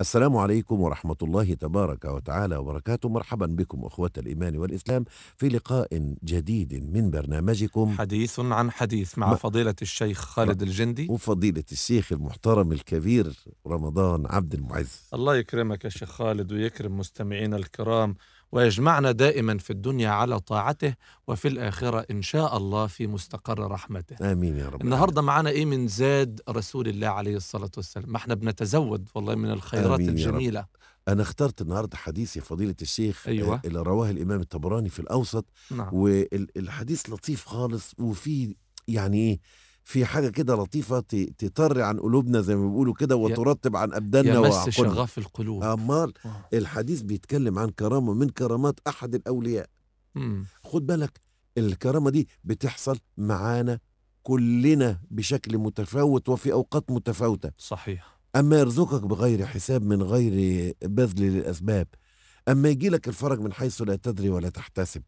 السلام عليكم ورحمة الله تبارك وتعالى وبركاته مرحبا بكم أخوة الإيمان والإسلام في لقاء جديد من برنامجكم حديث عن حديث مع فضيلة الشيخ خالد الجندي وفضيلة الشيخ المحترم الكبير رمضان عبد المعز الله يكرمك يا شيخ خالد ويكرم مستمعينا الكرام ويجمعنا دائما في الدنيا على طاعته وفي الآخرة إن شاء الله في مستقر رحمته آمين يا رب النهاردة معنا إيه من زاد رسول الله عليه الصلاة والسلام ما احنا بنتزود والله من الخيرات الجميلة أنا اخترت النهاردة حديث يا فضيلة الشيخ آه، أيوة. اللي رواه الإمام الطبراني في الأوسط نعم. والحديث لطيف خالص وفيه يعني إيه في حاجه كده لطيفه تطري عن قلوبنا زي ما بيقولوا كده وترطب عن ابداننا وعقولنا شغاف القلوب امال الحديث بيتكلم عن كرامه من كرامات احد الاولياء خد بالك الكرامه دي بتحصل معانا كلنا بشكل متفاوت وفي اوقات متفاوته صحيح اما يرزقك بغير حساب من غير بذل للاسباب اما يجي لك الفرج من حيث لا تدري ولا تحتسب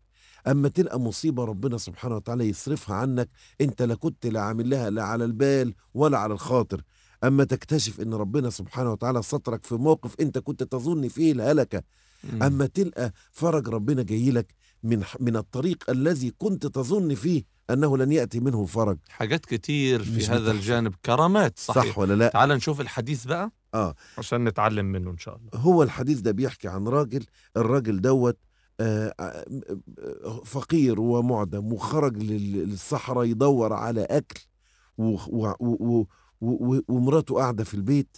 اما تلقى مصيبه ربنا سبحانه وتعالى يصرفها عنك انت لا كنت لا عامل لها لا على البال ولا على الخاطر اما تكتشف ان ربنا سبحانه وتعالى سطرك في موقف انت كنت تظن فيه الهلكه اما تلقى فرج ربنا جاي لك من من الطريق الذي كنت تظن فيه انه لن ياتي منه فرج حاجات كتير في هذا متحفظ. الجانب كرامات صحيح صح ولا لا تعال نشوف الحديث بقى اه عشان نتعلم منه ان شاء الله هو الحديث ده بيحكي عن راجل الراجل دوت آه، آه، آه، فقير ومعدم وخرج للصحراء يدور على اكل ومراته قاعده في البيت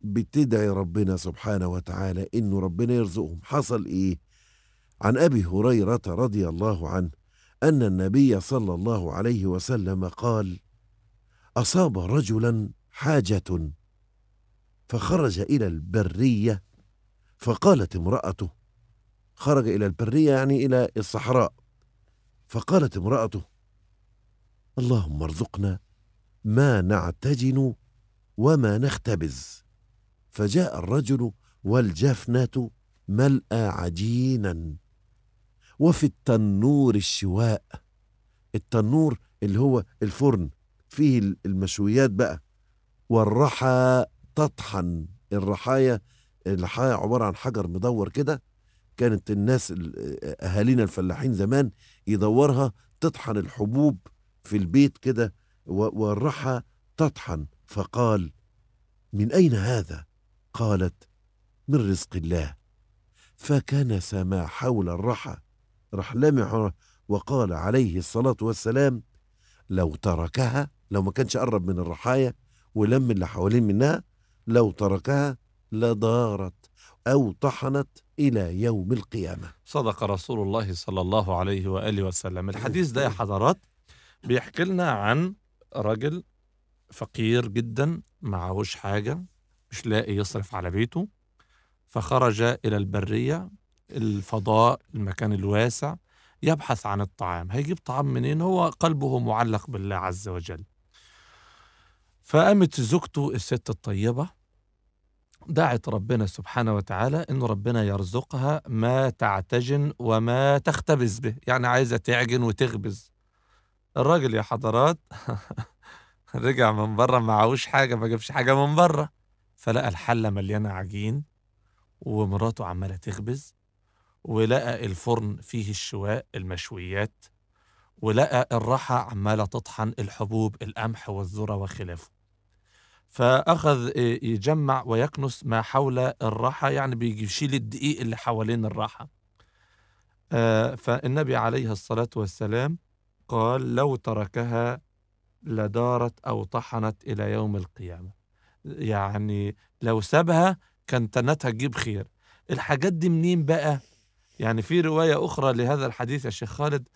بتدعي ربنا سبحانه وتعالى انه ربنا يرزقهم حصل ايه عن ابي هريره رضي الله عنه ان النبي صلى الله عليه وسلم قال اصاب رجلا حاجه فخرج الى البريه فقالت امراته خرج إلى البرية يعني إلى الصحراء فقالت امرأته اللهم ارزقنا ما نعتجن وما نختبز فجاء الرجل والجفنة ملأ عجينا وفي التنور الشواء التنور اللي هو الفرن فيه المشويات بقى والرحى تطحن الرحايا الرحايا عبارة عن حجر مدور كده كانت الناس اهالينا الفلاحين زمان يدورها تطحن الحبوب في البيت كده والرحى تطحن فقال من اين هذا قالت من رزق الله فكنس ما حول الرحى راح لمح وقال عليه الصلاه والسلام لو تركها لو ما كانش قرب من الرحايا ولم اللي حوالين منها لو تركها لدارت أو طحنت إلى يوم القيامة صدق رسول الله صلى الله عليه وآله وسلم الحديث ده يا حضرات بيحكي لنا عن رجل فقير جدا معهوش حاجة مش لاقي يصرف على بيته فخرج إلى البرية الفضاء المكان الواسع يبحث عن الطعام هيجيب طعام منين هو قلبه معلق بالله عز وجل فقامت زوجته الست الطيبة دعت ربنا سبحانه وتعالى أن ربنا يرزقها ما تعتجن وما تختبز به يعني عايزة تعجن وتخبز الراجل يا حضرات رجع من بره معهوش حاجة ما جابش حاجة من بره فلقى الحلة مليانة عجين ومراته عمالة تخبز ولقى الفرن فيه الشواء المشويات ولقى الرحى عمالة تطحن الحبوب القمح والذرة وخلافه فأخذ آه، يجمع ويكنس ما حول الراحة يعني بيشيل الدقيق اللي حوالين الراحة آه، فالنبي عليه الصلاة والسلام قال لو تركها لدارت أو طحنت إلى يوم القيامة يعني لو سابها كان تنتها تجيب خير الحاجات دي منين بقى يعني في رواية أخرى لهذا الحديث يا شيخ خالد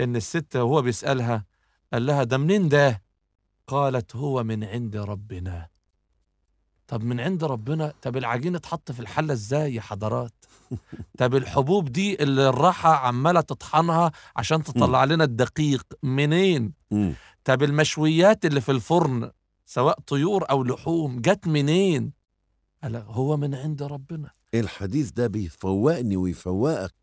إن الست وهو بيسألها قال لها ده منين ده قالت هو من عند ربنا طب من عند ربنا طب العجين اتحط في الحلة ازاي يا حضرات طب الحبوب دي اللي الراحة عمالة تطحنها عشان تطلع لنا الدقيق منين طب المشويات اللي في الفرن سواء طيور أو لحوم جت منين هو من عند ربنا الحديث ده بيفوقني ويفوقك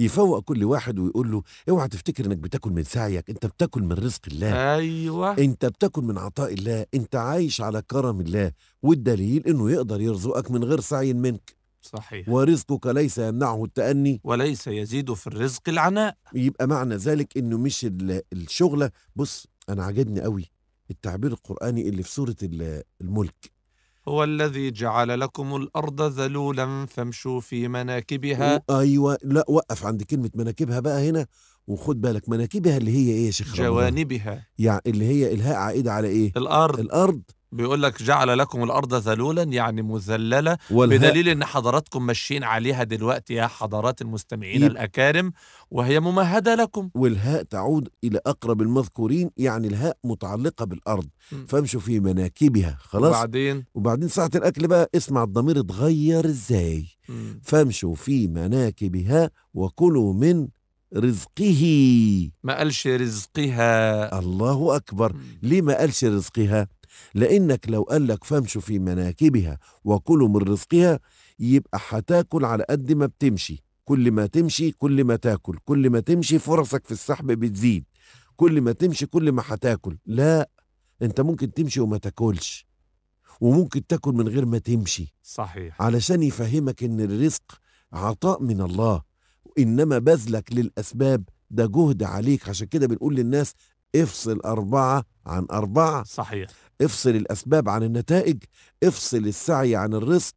يفوق كل واحد ويقول له اوعى تفتكر انك بتاكل من سعيك انت بتاكل من رزق الله ايوه انت بتاكل من عطاء الله انت عايش على كرم الله والدليل انه يقدر يرزقك من غير سعي منك صحيح ورزقك ليس يمنعه التأني وليس يزيد في الرزق العناء يبقى معنى ذلك انه مش الشغلة بص انا عجبني قوي التعبير القرآني اللي في سورة الملك هو الذي جعل لكم الأرض ذلولا فامشوا في مناكبها أيوة لا وقف عند كلمة مناكبها بقى هنا وخد بالك مناكبها اللي هي ايه يا شيخ جوانبها يعني اللي هي الهاء عائدة على ايه الأرض الأرض بيقول لك جعل لكم الارض ذلولا يعني مذلله والها... بدليل ان حضراتكم ماشيين عليها دلوقتي يا حضرات المستمعين يب... إيه. الاكارم وهي ممهده لكم والهاء تعود الى اقرب المذكورين يعني الهاء متعلقه بالارض م. فامشوا في مناكبها خلاص وبعدين وبعدين ساعه الاكل بقى اسمع الضمير اتغير ازاي فامشوا في مناكبها وكلوا من رزقه ما قالش رزقها الله اكبر م. ليه ما قالش رزقها لأنك لو قال لك فامشوا في مناكبها وكلوا من رزقها يبقى حتاكل على قد ما بتمشي كل ما تمشي كل ما تاكل كل ما تمشي فرصك في السحب بتزيد كل ما تمشي كل ما حتاكل لا انت ممكن تمشي وما تاكلش وممكن تاكل من غير ما تمشي صحيح علشان يفهمك ان الرزق عطاء من الله انما بذلك للاسباب ده جهد عليك عشان كده بنقول للناس افصل أربعة عن أربعة صحيح افصل الأسباب عن النتائج افصل السعي عن الرزق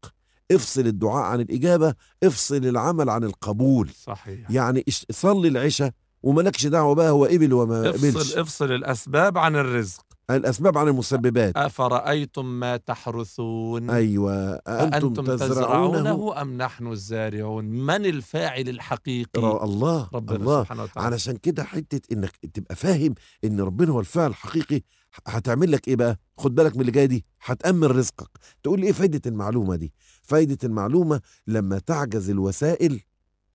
افصل الدعاء عن الإجابة افصل العمل عن القبول صحيح يعني صلي العشاء وملكش دعوه بقى هو قبل وما قبلش افصل افصل الاسباب عن الرزق الأسباب عن المسببات أفرأيتم ما تحرثون أيوة أأنتم, تزرعونه, أم نحن الزارعون من الفاعل الحقيقي رو الله ربنا الله سبحانه وتعالى علشان كده حتة إنك تبقى فاهم إن ربنا هو الفاعل الحقيقي هتعمل لك إيه بقى خد بالك من اللي جاي دي هتأمن رزقك تقول إيه فايدة المعلومة دي فايدة المعلومة لما تعجز الوسائل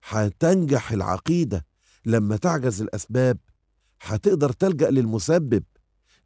هتنجح العقيدة لما تعجز الأسباب هتقدر تلجأ للمسبب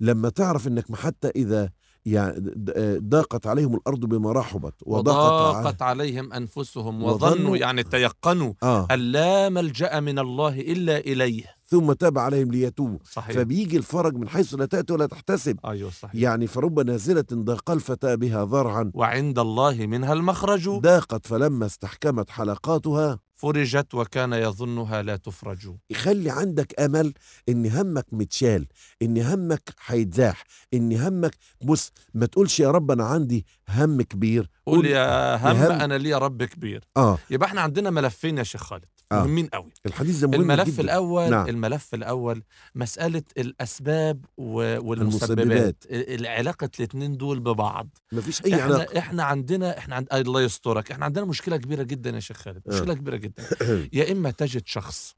لما تعرف انك حتى اذا يعني ضاقت عليهم الارض بما رحبت وضاقت, وضاقت عليهم انفسهم وظنوا, وظنوا يعني تيقنوا آه ان لا ملجا من الله الا اليه ثم تاب عليهم ليتوبوا صحيح فبيجي الفرج من حيث لا تاتي ولا تحتسب ايوه صحيح يعني فرب نازله ضاق الفتى بها ذرعا وعند الله منها المخرج ضاقت فلما استحكمت حلقاتها فرجت وكان يظنها لا تفرج يخلي عندك امل ان همك متشال ان همك هيتزاح ان همك بص ما تقولش يا رب انا عندي هم كبير قول, قول يا هم, هم انا لي رب كبير اه يبقى احنا عندنا ملفين يا شيخ خالد آه. مهمين قوي الحديث ده مهم الملف جداً. الاول نعم. الملف الاول مساله الاسباب والمسببات علاقه الاثنين دول ببعض مفيش اي احنا علاقه احنا عندنا احنا عند... الله يسترك احنا عندنا مشكله كبيره جدا يا شيخ خالد آه. مشكله آه. كبيره جدا يا اما تجد شخص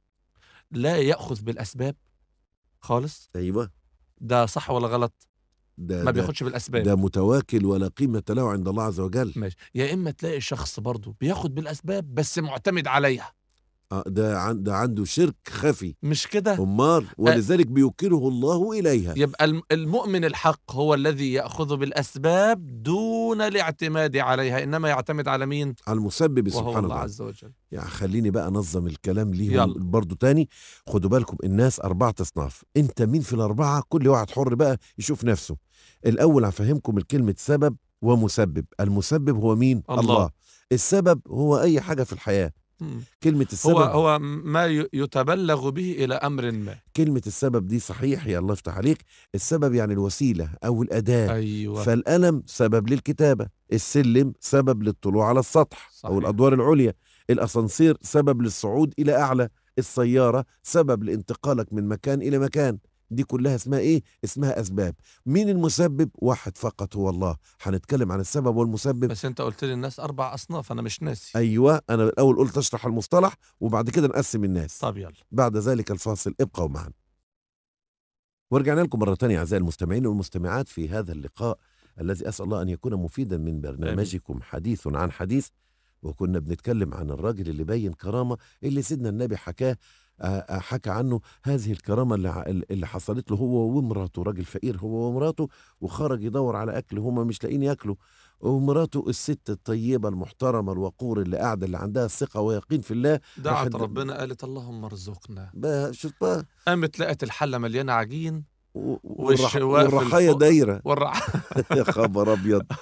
لا ياخذ بالاسباب خالص ايوه ده صح ولا غلط ده ما بياخدش بالاسباب ده متواكل ولا قيمه له عند الله عز وجل ماشي يا اما تلاقي شخص برضه بياخد بالاسباب بس معتمد عليها آه، ده عن ده عنده شرك خفي مش كده امال ولذلك بيوكله الله اليها يبقى المؤمن الحق هو الذي ياخذ بالاسباب دون الاعتماد عليها انما يعتمد على مين على المسبب سبحانه وهو الله عز وجل يعني خليني بقى انظم الكلام ليهم برضه تاني خدوا بالكم الناس اربعه اصناف انت مين في الاربعه كل واحد حر بقى يشوف نفسه الاول هفهمكم الكلمه سبب ومسبب المسبب هو مين الله, الله. السبب هو اي حاجه في الحياه كلمة السبب هو هو ما يتبلغ به إلى أمر ما كلمة السبب دي صحيح يا الله يفتح عليك السبب يعني الوسيلة أو الأداة أيوة. فالقلم سبب للكتابة السلم سبب للطلوع على السطح صحيح. أو الأدوار العليا الأسانسير سبب للصعود إلى أعلى السيارة سبب لانتقالك من مكان إلى مكان دي كلها اسمها ايه اسمها اسباب مين المسبب واحد فقط هو الله هنتكلم عن السبب والمسبب بس انت قلت لي الناس اربع اصناف انا مش ناسي ايوه انا الاول قلت اشرح المصطلح وبعد كده نقسم الناس طب يلا بعد ذلك الفاصل ابقوا معنا ورجعنا لكم مرة ثانيه أعزائي المستمعين والمستمعات في هذا اللقاء الذي أسأل الله أن يكون مفيدا من برنامجكم حديث عن حديث وكنا بنتكلم عن الراجل اللي بين كرامة اللي سيدنا النبي حكاه حكى عنه هذه الكرامة اللي حصلت له هو ومراته راجل فقير هو ومراته وخرج يدور على أكل هما مش لاقيين ياكلوا ومراته الست الطيبة المحترمة الوقور اللي قاعدة اللي عندها ثقة ويقين في الله دعت ربنا قالت اللهم ارزقنا شوف بقى قامت لقت الحلة مليانة عجين والرحايا دايره والرح... يا خبر ابيض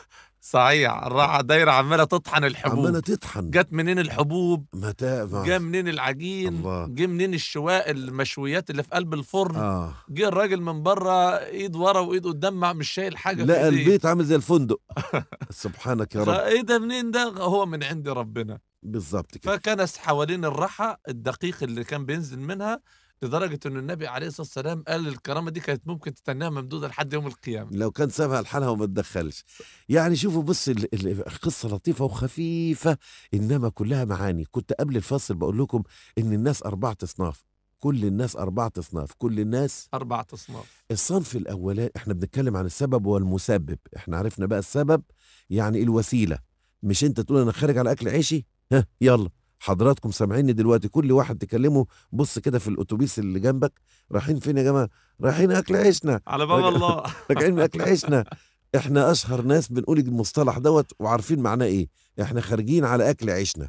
صحيح الراحه دايره عماله تطحن الحبوب عماله تطحن جت منين الحبوب متاع جه منين العجين جه منين الشواء المشويات اللي في قلب الفرن آه. جه الراجل من بره ايد ورا وايد قدام مش شايل حاجه لا البيت عامل زي الفندق سبحانك يا رب ايه ده منين ده هو من عند ربنا بالظبط كده فكنس حوالين الراحة الدقيق اللي كان بينزل منها لدرجه ان النبي عليه الصلاه والسلام قال الكرامه دي كانت ممكن تتناها ممدوده لحد يوم القيامه لو كان سابها لحالها وما تدخلش يعني شوفوا بص القصه لطيفه وخفيفه انما كلها معاني كنت قبل الفصل بقول لكم ان الناس اربعه اصناف كل الناس أربعة أصناف كل الناس أربعة أصناف الصنف الأولاني إحنا بنتكلم عن السبب والمسبب إحنا عرفنا بقى السبب يعني الوسيلة مش أنت تقول أنا خارج على أكل عيشي ها يلا حضراتكم سامعيني دلوقتي كل واحد تكلمه بص كده في الاتوبيس اللي جنبك رايحين فين يا جماعه رايحين اكل عيشنا على باب الله راجعين اكل عيشنا احنا اشهر ناس بنقول المصطلح دوت وعارفين معناه ايه احنا خارجين على اكل عيشنا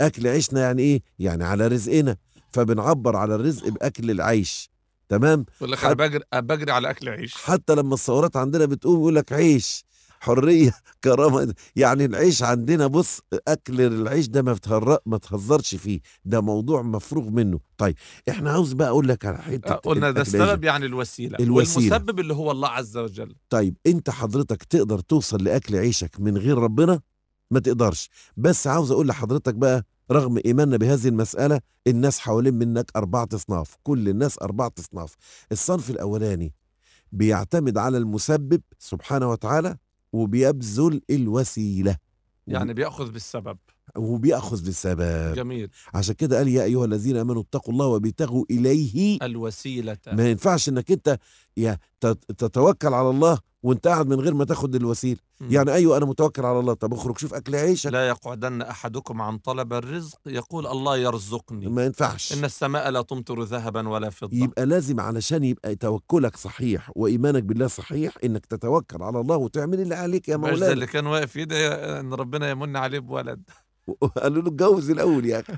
اكل عيشنا يعني ايه يعني على رزقنا فبنعبر على الرزق باكل العيش تمام يقول لك انا بجري بجري على اكل عيش حتى لما الثورات عندنا بتقوم يقول لك عيش حريه كرامه يعني العيش عندنا بص اكل العيش ده ما بتهرق ما تهزرش فيه ده موضوع مفروغ منه طيب احنا عاوز بقى اقول لك على حته آه، قلنا ده السبب يعني الوسيله الوسيله والمسبب اللي هو الله عز وجل طيب انت حضرتك تقدر توصل لاكل عيشك من غير ربنا ما تقدرش بس عاوز اقول لحضرتك بقى رغم ايماننا بهذه المساله الناس حوالين منك اربعه اصناف كل الناس اربعه اصناف الصنف الاولاني بيعتمد على المسبب سبحانه وتعالى وبيبذل الوسيله يعني بياخذ بالسبب وبيأخذ بالثبات جميل عشان كده قال يا أيها الذين آمنوا اتقوا الله وبتغوا إليه الوسيلة ما ينفعش إنك أنت يا تتوكل على الله وانت قاعد من غير ما تاخد الوسيله م. يعني ايوه انا متوكل على الله طب اخرج شوف اكل عيشك لا يقعدن احدكم عن طلب الرزق يقول الله يرزقني ما ينفعش ان السماء لا تمطر ذهبا ولا فضه يبقى لازم علشان يبقى توكلك صحيح وايمانك بالله صحيح انك تتوكل على الله وتعمل اللي عليك يا مولانا اللي كان واقف يدعي ان ربنا يمن عليه بولد قالوا له اتجوز الاول يا اخي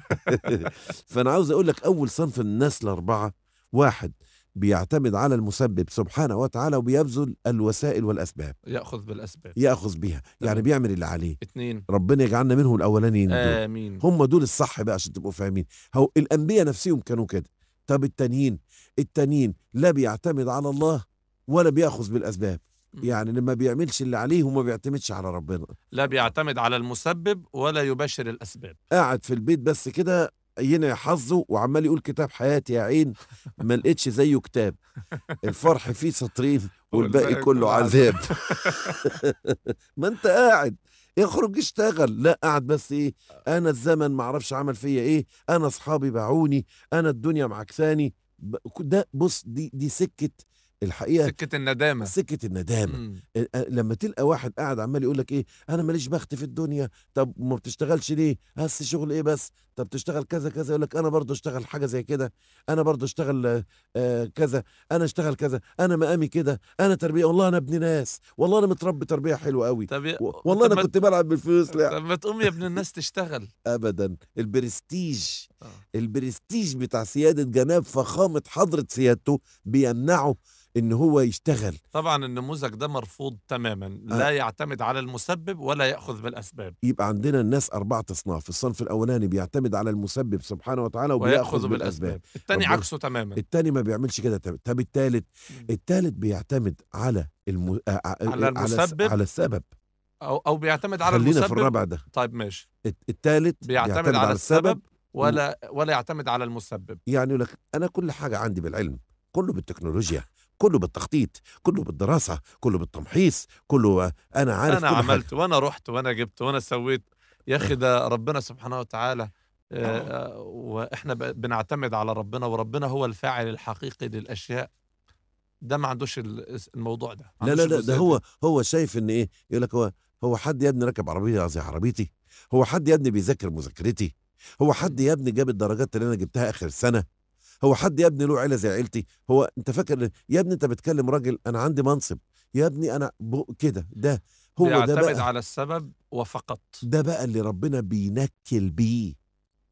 فانا عاوز اقول لك اول صنف الناس الاربعه واحد بيعتمد على المسبب سبحانه وتعالى وبيبذل الوسائل والاسباب ياخذ بالاسباب ياخذ بيها طبعا. يعني بيعمل اللي عليه اتنين ربنا يجعلنا منهم الاولانيين امين هم دول الصح بقى عشان تبقوا فاهمين هو الانبياء نفسهم كانوا كده طب التانيين التانيين لا بيعتمد على الله ولا بياخذ بالاسباب يعني اللي ما بيعملش اللي عليه وما بيعتمدش على ربنا لا بيعتمد على المسبب ولا يبشر الأسباب قاعد في البيت بس كده ينا حظه وعمال يقول كتاب حياتي يا عين ما لقيتش زيه كتاب الفرح فيه سطرين والباقي كله عذاب ما انت قاعد اخرج اشتغل لا قاعد بس ايه انا الزمن ما اعرفش عمل فيا ايه انا اصحابي باعوني انا الدنيا معكساني ده بص دي دي سكه الحقيقه سكه الندامه سكه الندامه لما تلقى واحد قاعد عمال يقول لك ايه انا ماليش بخت في الدنيا طب ما بتشتغلش ليه بس شغل ايه بس طب تشتغل كذا كذا يقول لك انا برضه اشتغل حاجه زي كده انا برضه اشتغل آه، كذا انا اشتغل كذا انا مقامي كده انا تربيه والله انا ابن ناس والله انا متربي تربيه حلوه قوي طب يا... والله انا كنت بلعب بالفلوس لا طب ما تقوم يا ابن الناس تشتغل ابدا البرستيج آه. البرستيج بتاع سياده جناب فخامه حضره سيادته بيمنعه ان هو يشتغل طبعا النموذج ده مرفوض تماما آه. لا يعتمد على المسبب ولا ياخذ بالاسباب يبقى عندنا الناس اربعه اصناف الصنف الاولاني بيعتمد يعتمد على المسبب سبحانه وتعالى وبياخذ بالاسباب الثاني عكسه تماما الثاني ما بيعملش كده طب الثالث الثالث بيعتمد على الم... آه، آه، على المسبب على السبب او او بيعتمد على خلينا المسبب خلينا في الرابع ده طيب ماشي الثالث بيعتمد, بيعتمد على, على السبب ولا ولا يعتمد على المسبب يعني لك انا كل حاجه عندي بالعلم كله بالتكنولوجيا كله بالتخطيط كله بالدراسه كله بالتمحيص كله آه، انا عارف انا كل عملت حاجة. وانا رحت وانا جبت وانا سويت يا اخي ده ربنا سبحانه وتعالى آه، آه. آه، واحنا بنعتمد على ربنا وربنا هو الفاعل الحقيقي للاشياء ده ما عندوش الموضوع ده عندوش لا لا لا ده هو هو شايف ان ايه يقول لك هو هو حد يا ابني راكب عربيه زي عربيتي هو حد يا ابني بيذاكر مذاكرتي هو حد يا ابني جاب الدرجات اللي انا جبتها اخر سنه هو حد يا ابني له عيله زي عيلتي هو انت فاكر يا ابني انت بتكلم راجل انا عندي منصب يا ابني انا كده ده هو ده بقى على السبب وفقط ده بقى اللي ربنا بينكل بيه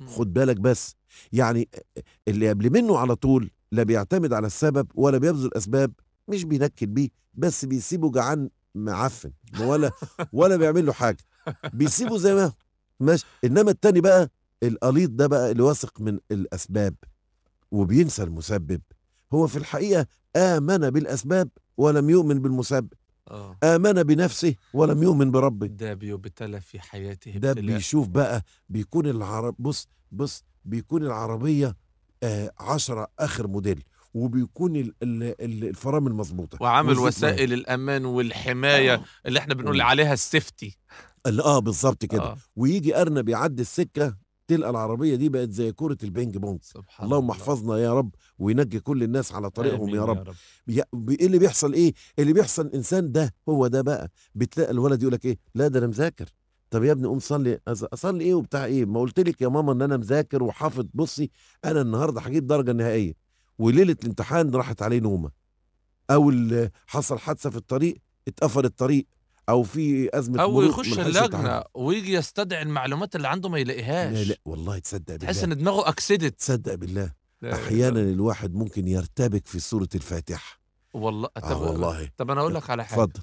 خد بالك بس يعني اللي قبل منه على طول لا بيعتمد على السبب ولا بيبذل اسباب مش بينكد بيه بس بيسيبه جعان معفن ولا ولا بيعمل له حاجه بيسيبه زي ما هو ماشي انما التاني بقى القليط ده بقى اللي واثق من الاسباب وبينسى المسبب هو في الحقيقه امن بالاسباب ولم يؤمن بالمسبب أوه. آمن بنفسه ولم يؤمن بربه ده بيبتلى في حياته ده بيشوف بقى بيكون العرب بص بص بيكون العربية آه عشرة آخر موديل وبيكون الفرامل مظبوطة وعامل وسائل مهم. الأمان والحماية آه. اللي احنا بنقول عليها السيفتي اه بالظبط كده آه. ويجي أرنب يعدي السكة تلقى العربيه دي بقت زي كره البينج بونج سبحان اللهم احفظنا يا رب وينجي كل الناس على طريقهم يا رب, يا رب. ايه اللي بيحصل ايه اللي بيحصل انسان ده هو ده بقى بتلاقي الولد يقول لك ايه لا ده انا مذاكر طب يا ابني قوم صلي اصلي ايه وبتاع ايه ما قلت لك يا ماما ان انا مذاكر وحافظ بصي انا النهارده هجيب درجه نهائيه وليله الامتحان راحت عليه نومه او حصل حادثه في الطريق اتقفل الطريق او في ازمه او يخش اللجنه ويجي يستدعي المعلومات اللي عنده ما يلاقيهاش لا لا والله تصدق بالله تحس ان دماغه اكسدت تصدق بالله احيانا الواحد ممكن يرتبك في سوره الفاتحه والله آه، طب آه والله طب انا اقول لك على حاجه اتفضل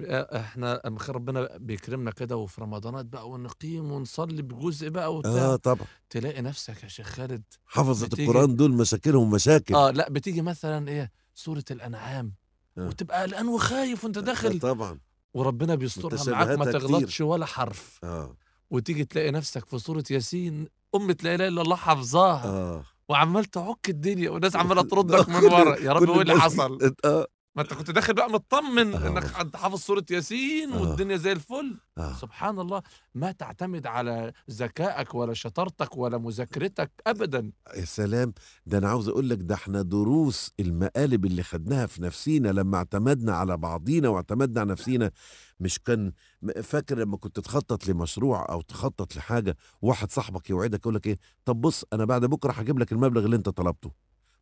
آه، احنا ربنا بيكرمنا كده وفي رمضانات بقى ونقيم ونصلي بجزء بقى وبتاع اه طبعا تلاقي نفسك يا شيخ خالد حفظة القران دول مشاكلهم مشاكل اه لا بتيجي مثلا ايه سوره الانعام آه. وتبقى قلقان وخايف وانت آه، داخل آه طبعا وربنا بيسترها معاك ما تغلطش ولا حرف آه. وتيجي تلاقي نفسك في سوره ياسين أمة لا إله إلا الله حافظاها آه. وعمال تعك الدنيا والناس عماله تردك من ورا يا رب ايه اللي حصل ما انت كنت داخل بقى مطمن آه. انك حافظ سوره ياسين آه. والدنيا زي الفل آه. سبحان الله ما تعتمد على ذكائك ولا شطارتك ولا مذاكرتك ابدا يا سلام ده انا عاوز اقول لك ده احنا دروس المقالب اللي خدناها في نفسينا لما اعتمدنا على بعضينا واعتمدنا على نفسينا مش كان فاكر لما كنت تخطط لمشروع او تخطط لحاجه واحد صاحبك يوعدك يقول لك ايه طب بص انا بعد بكره هجيب لك المبلغ اللي انت طلبته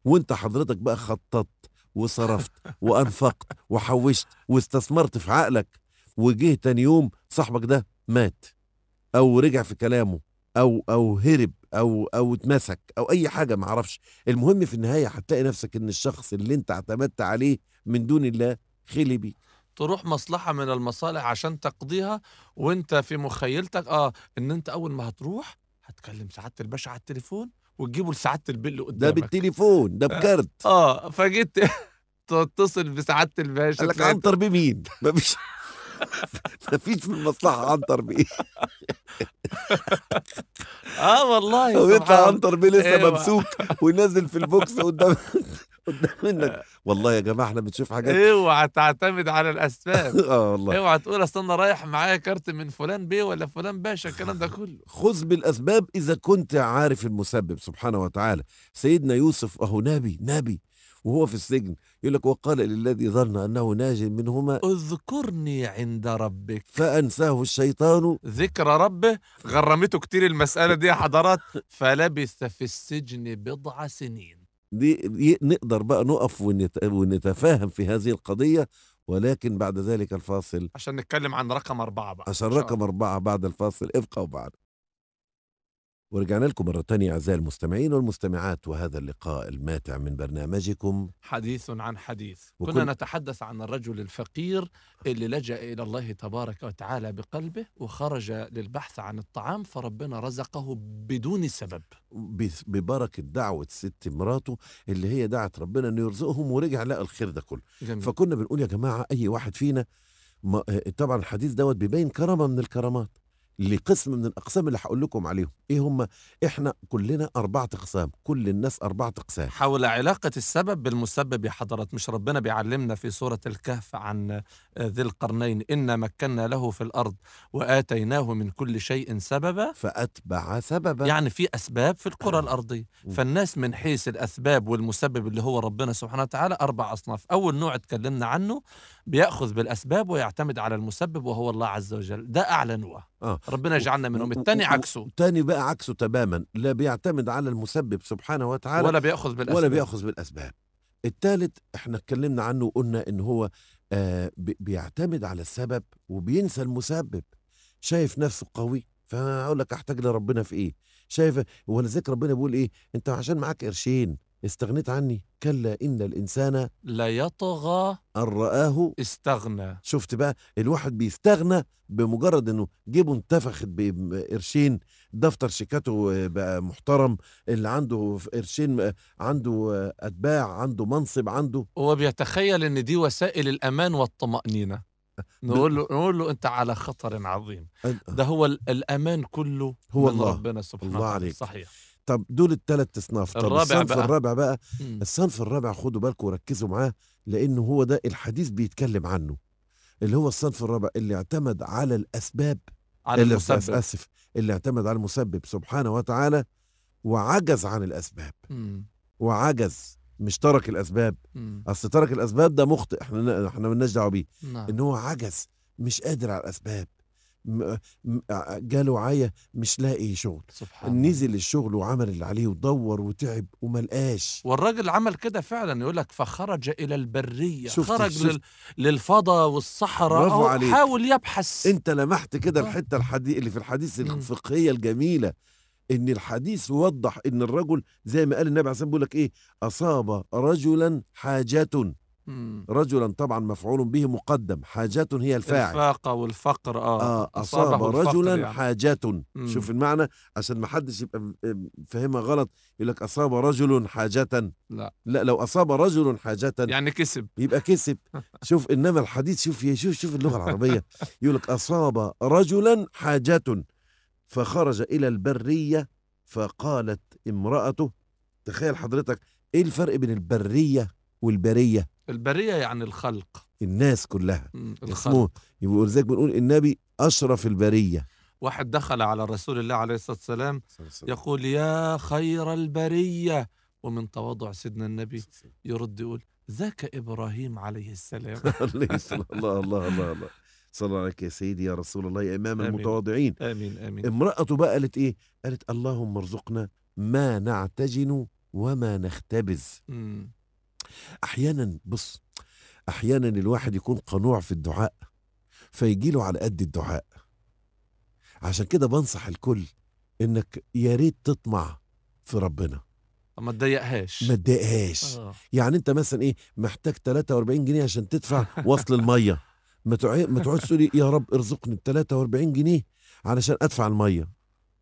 وانت حضرتك بقى خططت وصرفت وأنفقت وحوشت واستثمرت في عقلك وجه تاني يوم صاحبك ده مات أو رجع في كلامه أو أو هرب أو أو اتمسك أو أي حاجة معرفش المهم في النهاية هتلاقي نفسك إن الشخص اللي أنت اعتمدت عليه من دون الله خلي بيك تروح مصلحة من المصالح عشان تقضيها وانت في مخيلتك اه ان انت اول ما هتروح هتكلم سعادة الباشا على التليفون وتجيبه لسعاده البل قدامك ده بالتليفون ده آه. بكارت اه فجيت تتصل بسعاده الباشا قال لك عنتر بمين؟ مفيش مفيش في المصلحه عنتر بايه؟ اه والله ويطلع عنتر بيه لسه ممسوك ونازل في البوكس قدام قدام منك آه. والله يا جماعه احنا بنشوف حاجات اوعى إيه، تعتمد على الاسباب اه والله اوعى إيه، تقول اصل انا رايح معايا كارت من فلان بيه ولا فلان باشا الكلام ده كله خذ بالاسباب اذا كنت عارف المسبب سبحانه وتعالى سيدنا يوسف اهو نبي نبي وهو في السجن يقول لك وقال للذي ظن انه ناج منهما اذكرني عند ربك فانساه الشيطان ذكر ربه غرمته كتير المساله دي يا حضرات فلبث في السجن بضع سنين دي نقدر بقى نقف ونتفاهم في هذه القضية ولكن بعد ذلك الفاصل عشان نتكلم عن رقم أربعة بقى عشان رقم أربعة بعد الفاصل ابقوا بعد ورجعنا لكم مرة تانية أعزائي المستمعين والمستمعات وهذا اللقاء الماتع من برنامجكم حديث عن حديث وكل... كنا نتحدث عن الرجل الفقير اللي لجأ إلى الله تبارك وتعالى بقلبه وخرج للبحث عن الطعام فربنا رزقه بدون سبب ببركة دعوة ست مراته اللي هي دعت ربنا أنه يرزقهم ورجع لقى الخير ده كله جميل. فكنا بنقول يا جماعة أي واحد فينا ما... طبعا الحديث دوت بيبين كرامة من الكرامات لقسم من الاقسام اللي هقول لكم عليهم ايه هم احنا كلنا اربعه اقسام كل الناس اربعه اقسام حول علاقه السبب بالمسبب يا حضرات مش ربنا بيعلمنا في سوره الكهف عن ذي القرنين ان مكنا له في الارض واتيناه من كل شيء سببا فاتبع سببا يعني في اسباب في الكره آه. الارضيه فالناس من حيث الاسباب والمسبب اللي هو ربنا سبحانه وتعالى اربع اصناف اول نوع اتكلمنا عنه بيأخذ بالأسباب ويعتمد على المسبب وهو الله عز وجل ده أعلى نوع آه. ربنا يجعلنا منهم الثاني عكسه الثاني بقى عكسه تماما لا بيعتمد على المسبب سبحانه وتعالى ولا بيأخذ بالأسباب ولا بيأخذ بالأسباب الثالث احنا اتكلمنا عنه وقلنا ان هو آه بيعتمد على السبب وبينسى المسبب شايف نفسه قوي فاقول لك احتاج لربنا في ايه شايف ولذلك ربنا بيقول ايه انت عشان معاك قرشين استغنيت عني كلا إن الإنسان ليطغى أن رآه استغنى شفت بقى الواحد بيستغنى بمجرد إنه جيبه انتفخت بقرشين دفتر شيكاته بقى محترم اللي عنده قرشين عنده أتباع عنده منصب عنده هو بيتخيل إن دي وسائل الأمان والطمأنينة نقول له نقول له انت على خطر عظيم ده هو الامان كله هو من الله ربنا سبحانه الله عليك. صحيح طب دول الثلاث اصناف طب الرابع الصنف بقى. الرابع بقى مم. الصنف الرابع خدوا بالكم وركزوا معاه لانه هو ده الحديث بيتكلم عنه اللي هو الصنف الرابع اللي اعتمد على الاسباب على اللي المسبب اسف اللي اعتمد على المسبب سبحانه وتعالى وعجز عن الاسباب مم. وعجز مش ترك الاسباب مم. اصل ترك الاسباب ده مخطئ احنا احنا مالناش دعوه بيه نعم. ان هو عجز مش قادر على الاسباب جاله عايه مش لاقي شغل سبحان نزل الشغل وعمل اللي عليه ودور وتعب وما لقاش والراجل عمل كده فعلا يقول لك فخرج الى البريه شفت خرج شفت لل... للفضاء والصحراء حاول يبحث انت لمحت كده الحته الحديث اللي في الحديث الفقهيه الجميله ان الحديث وضح ان الرجل زي ما قال النبي عليه الصلاه والسلام بيقول لك ايه اصاب رجلا حاجه رجلا طبعا مفعول به مقدم حاجة هي الفاعل الفاقة والفقر آه, آه أصاب رجلا يعني. حاجة مم. شوف المعنى عشان ما حدش يبقى فاهمها غلط يقول لك أصاب رجل حاجة لا لا لو أصاب رجل حاجة يعني كسب يبقى كسب شوف إنما الحديث شوف شوف شوف اللغة العربية يقول لك أصاب رجلا حاجة فخرج إلى البرية فقالت امرأته تخيل حضرتك إيه الفرق بين البرية والبرية البريه يعني الخلق الناس كلها اسمه يبقى ولذلك بنقول النبي اشرف البريه واحد دخل على رسول الله عليه الصلاه والسلام يقول يا خير البريه ومن تواضع سيدنا النبي يرد يقول ذاك ابراهيم عليه السلام الله الله الله الله صلى عليك يا سيدي يا رسول الله يا امام آمين المتواضعين امين امين امراته بقى قالت ايه قالت اللهم ارزقنا ما نعتجن وما نختبز مم. احيانا بص احيانا الواحد يكون قنوع في الدعاء فيجي له على قد الدعاء عشان كده بنصح الكل انك يا ريت تطمع في ربنا ما تضايقهاش ما تضايقهاش آه. يعني انت مثلا ايه محتاج 43 جنيه عشان تدفع وصل الميه ما ما تقعدش تقول يا رب ارزقني ب 43 جنيه علشان ادفع الميه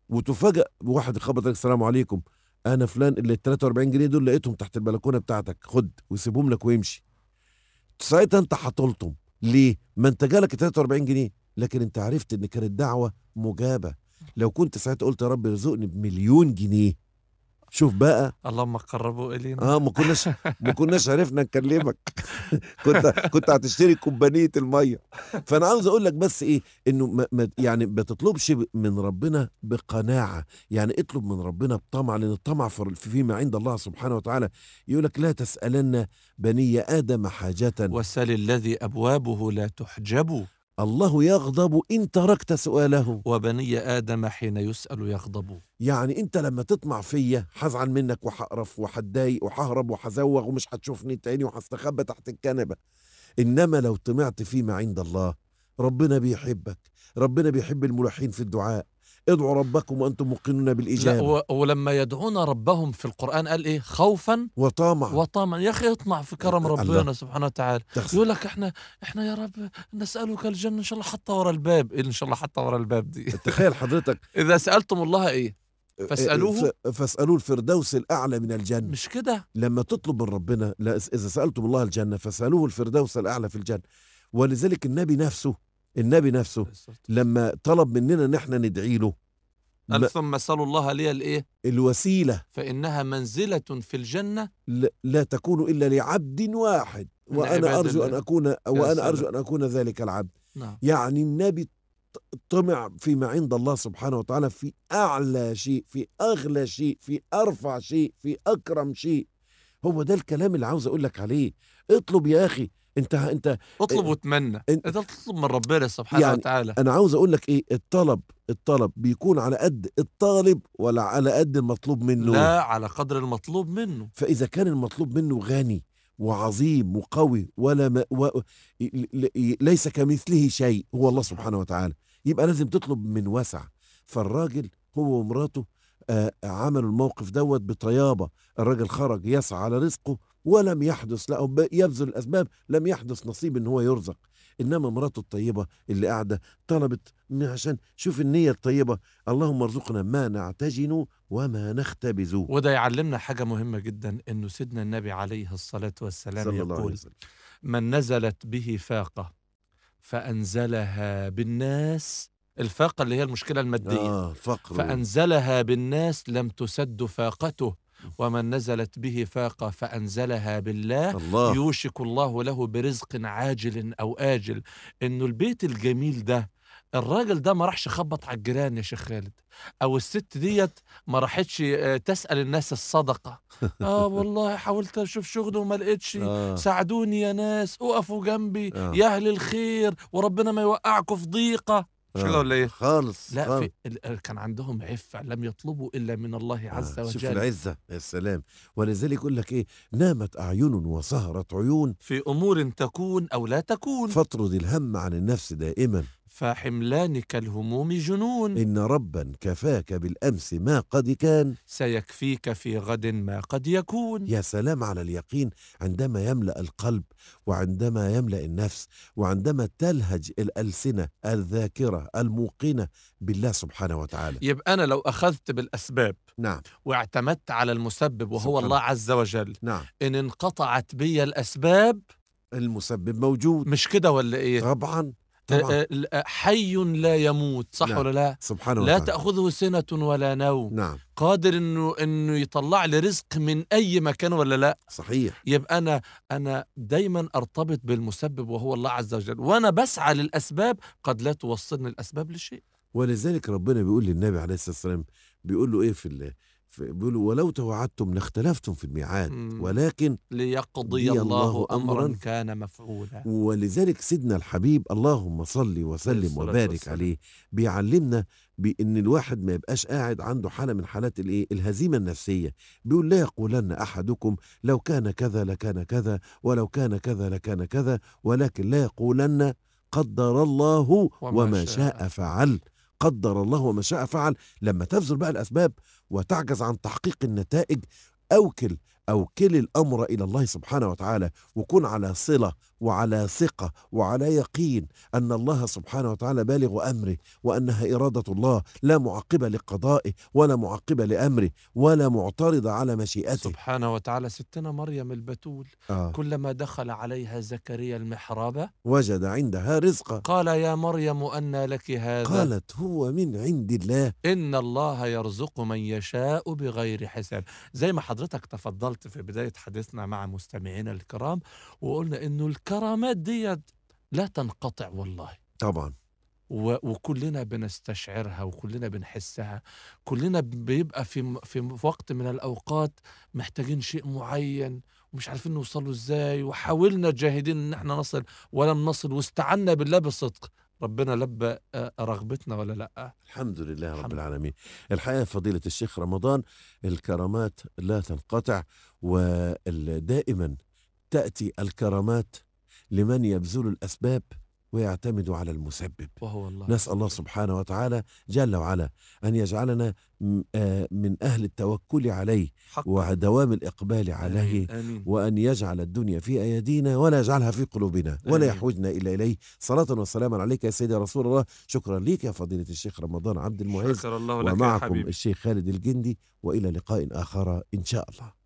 وتفاجئ بواحد يخبط السلام عليكم انا فلان اللي ال 43 جنيه دول لقيتهم تحت البلكونه بتاعتك خد وسيبهم لك وامشي ساعتها انت حطلتهم ليه ما انت جالك 43 جنيه لكن انت عرفت ان كانت دعوه مجابه لو كنت ساعتها قلت يا رب ارزقني بمليون جنيه شوف بقى اللهم قربوا الينا اه ما كناش ما كناش عرفنا نكلمك كنت كنت هتشتري كوبانيه الميه فانا عاوز اقول لك بس ايه انه ما ما يعني ما تطلبش من ربنا بقناعه يعني اطلب من ربنا بطمع لان الطمع فيما عند الله سبحانه وتعالى يقول لك لا تسالن بني ادم حاجه وسل الذي ابوابه لا تحجب الله يغضب إن تركت سؤاله وبني آدم حين يسأل يغضب يعني أنت لما تطمع فيا هزعل منك وحقرف وحدايق وحهرب وحزوغ ومش هتشوفني تاني وهستخبى تحت الكنبة إنما لو طمعت فيما عند الله ربنا بيحبك ربنا بيحب الملحين في الدعاء ادعوا ربكم وانتم موقنون بالاجابه لا ولما يدعون ربهم في القران قال ايه خوفا وطمعا وطمعا يا اخي اطمع في كرم ربنا سبحانه وتعالى يقول لك احنا احنا يا رب نسالك الجنه ان شاء الله حتى ورا الباب إيه ان شاء الله حتى ورا الباب دي تخيل حضرتك اذا سالتم الله ايه, إيه،, إيه، فاسألوه فاسألوه الفردوس الأعلى من الجنة مش كده لما تطلب من ربنا إذا سألتم الله الجنة فاسألوه الفردوس الأعلى في الجنة ولذلك النبي نفسه النبي نفسه لما طلب مننا ان احنا ندعي له قال ثم سألوا الله لي الايه الوسيله فانها منزله في الجنه لا, لا تكون الا لعبد واحد وانا ارجو ان اكون وانا ارجو ان اكون ذلك العبد نعم. يعني النبي طمع فيما عند الله سبحانه وتعالى في اعلى شيء في اغلى شيء في ارفع شيء في اكرم شيء هو ده الكلام اللي عاوز اقول لك عليه اطلب يا اخي انت انت اطلب اه، واتمنى انت تطلب من ربنا سبحانه يعني وتعالى انا عاوز اقول لك ايه الطلب الطلب بيكون على قد الطالب ولا على قد المطلوب منه لا على قدر المطلوب منه فاذا كان المطلوب منه غني وعظيم وقوي ولا ما و... ليس كمثله شيء هو الله سبحانه وتعالى يبقى لازم تطلب من واسع فالراجل هو ومراته آه، عملوا الموقف دوت بطيابه الراجل خرج يسعى على رزقه ولم يحدث لا يبذل الأسباب لم يحدث نصيب إن هو يرزق إنما مراته الطيبة اللي قاعدة طلبت عشان شوف النية الطيبة اللهم ارزقنا ما نعتجن وما نختبز وده يعلمنا حاجة مهمة جدا إنه سيدنا النبي عليه الصلاة والسلام صلى يقول الله عليه وسلم. من نزلت به فاقة فأنزلها بالناس الفاقة اللي هي المشكلة المادية آه فقر فأنزلها بالناس لم تسد فاقته ومن نزلت به فاقة فأنزلها بالله الله. يوشك الله له برزق عاجل أو آجل إنه البيت الجميل ده الراجل ده ما راحش خبط على الجيران يا شيخ خالد او الست ديت ما راحتش آه، تسال الناس الصدقه اه والله حاولت اشوف شغل وما لقيتش آه. ساعدوني يا ناس اقفوا جنبي آه. يا اهل الخير وربنا ما يوقعكم في ضيقه شغل ولا ايه؟ خالص لا خالص. في كان عندهم عفه لم يطلبوا الا من الله آه، عز آه. وجل شوف العزه يا سلام ولذلك يقول لك ايه نامت اعين وسهرت عيون في امور تكون او لا تكون فاطرد الهم عن النفس دائما فحملانك الهموم جنون إن ربا كفاك بالأمس ما قد كان سيكفيك في غد ما قد يكون يا سلام على اليقين عندما يملأ القلب وعندما يملأ النفس وعندما تلهج الألسنة الذاكرة الموقنة بالله سبحانه وتعالى يبقى أنا لو أخذت بالأسباب نعم واعتمدت على المسبب وهو الله عز وجل نعم إن انقطعت بي الأسباب المسبب موجود مش كده ولا ايه طبعا طبعا. آه، آه، حي لا يموت صح لا. نعم. ولا لا سبحان وتعالى لا تأخذه سنة ولا نوم نعم. قادر انه انه يطلع لي رزق من اي مكان ولا لا صحيح يبقى انا انا دايما ارتبط بالمسبب وهو الله عز وجل وانا بسعى للاسباب قد لا توصلني الاسباب لشيء ولذلك ربنا بيقول للنبي عليه الصلاه والسلام بيقول له ايه في بيقولوا ولو توعدتم لاختلفتم في الميعاد ولكن ليقضي الله, الله أمرا كان مفعولا ولذلك سيدنا الحبيب اللهم صل وسلم وبارك والسلام. عليه بيعلمنا بأن الواحد ما يبقاش قاعد عنده حالة من حالات الإيه الهزيمة النفسية بيقول لا يقولن أحدكم لو كان كذا لكان كذا ولو كان كذا لكان كذا ولكن لا يقولن قدر الله وما, وما شاء فعل قدر الله وما شاء فعل لما تبذل بقى الأسباب وتعجز عن تحقيق النتائج أوكل أوكل الأمر إلى الله سبحانه وتعالى وكن على صلة وعلى ثقة وعلى يقين أن الله سبحانه وتعالى بالغ أمره وأنها إرادة الله لا معقبة لقضائه ولا معقبة لأمره ولا معترضة على مشيئته سبحانه وتعالى ستنا مريم البتول آه. كلما دخل عليها زكريا المحراب وجد عندها رزقا قال يا مريم أن لك هذا قالت هو من عند الله إن الله يرزق من يشاء بغير حساب زي ما حضرتك تفضلت في بداية حديثنا مع مستمعينا الكرام وقلنا إنه الك الكرامات دي لا تنقطع والله طبعا وكلنا بنستشعرها وكلنا بنحسها كلنا بيبقى في في وقت من الاوقات محتاجين شيء معين ومش عارفين نوصله ازاي وحاولنا جاهدين ان احنا نصل ولم نصل واستعنا بالله بصدق ربنا لبى آه، رغبتنا ولا لا الحمد لله الحمد. رب العالمين الحقيقه فضيله الشيخ رمضان الكرامات لا تنقطع ودائما تاتي الكرامات لمن يبذل الأسباب ويعتمد على المسبب وهو الله نسأل الله سبحانه وتعالى جل وعلا أن يجعلنا آه، من أهل التوكل عليه حق. ودوام الإقبال عليه آمين. آمين. وأن يجعل الدنيا في أيدينا ولا يجعلها في قلوبنا آمين. ولا يحوجنا إلا إليه صلاة وسلاما عليك يا سيدي رسول الله شكرا لك يا فضيلة الشيخ رمضان عبد المعز ومعكم الشيخ خالد الجندي وإلى لقاء آخر إن شاء الله